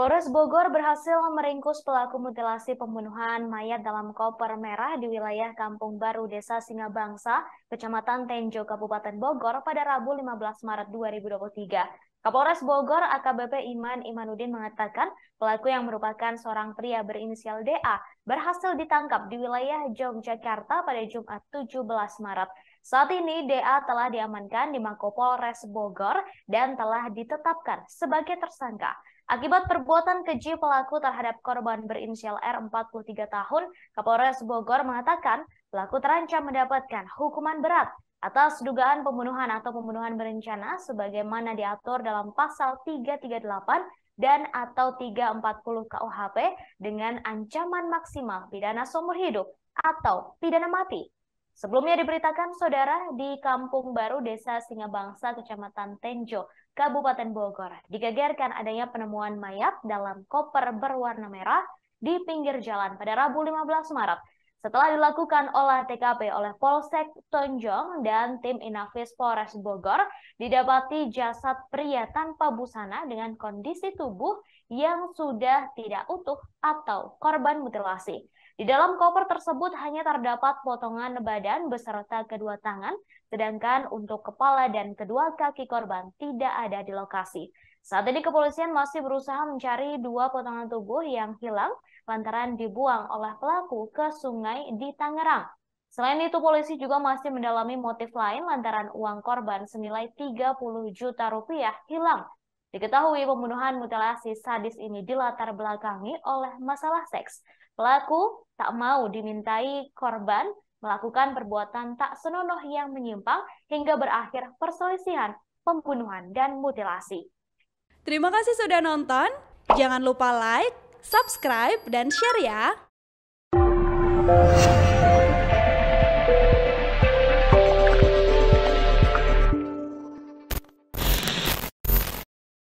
Polres Bogor berhasil meringkus pelaku mutilasi pembunuhan mayat dalam koper merah di wilayah Kampung Baru Desa Singabangsa, Kecamatan Tenjo, Kabupaten Bogor pada Rabu 15 Maret 2023. Kapolres Bogor AKBP Iman Imanuddin mengatakan pelaku yang merupakan seorang pria berinisial DA berhasil ditangkap di wilayah Yogyakarta pada Jumat 17 Maret. Saat ini DA telah diamankan di Mako Polres Bogor dan telah ditetapkan sebagai tersangka. Akibat perbuatan keji pelaku terhadap korban berinisial R 43 tahun, Kapolres Bogor mengatakan pelaku terancam mendapatkan hukuman berat atas dugaan pembunuhan atau pembunuhan berencana sebagaimana diatur dalam pasal 338 dan atau 340 KUHP dengan ancaman maksimal pidana seumur hidup atau pidana mati. Sebelumnya diberitakan, saudara, di Kampung Baru, Desa Singabangsa, Kecamatan Tenjo, Kabupaten Bogor, digegerkan adanya penemuan mayat dalam koper berwarna merah di pinggir jalan pada Rabu 15 Maret. Setelah dilakukan olah TKP oleh Polsek Tonjong dan tim Inafis Polres Bogor, didapati jasad pria tanpa busana dengan kondisi tubuh yang sudah tidak utuh atau korban mutilasi. Di dalam koper tersebut hanya terdapat potongan badan beserta kedua tangan, sedangkan untuk kepala dan kedua kaki korban tidak ada di lokasi. Saat ini kepolisian masih berusaha mencari dua potongan tubuh yang hilang lantaran dibuang oleh pelaku ke sungai di Tangerang. Selain itu, polisi juga masih mendalami motif lain lantaran uang korban senilai 30 juta rupiah hilang Diketahui pembunuhan mutilasi sadis ini dilatar belakangi oleh masalah seks. Pelaku tak mau dimintai korban melakukan perbuatan tak senonoh yang menyimpang hingga berakhir perselisihan, pembunuhan, dan mutilasi. Terima kasih sudah nonton. Jangan lupa like, subscribe, dan share ya.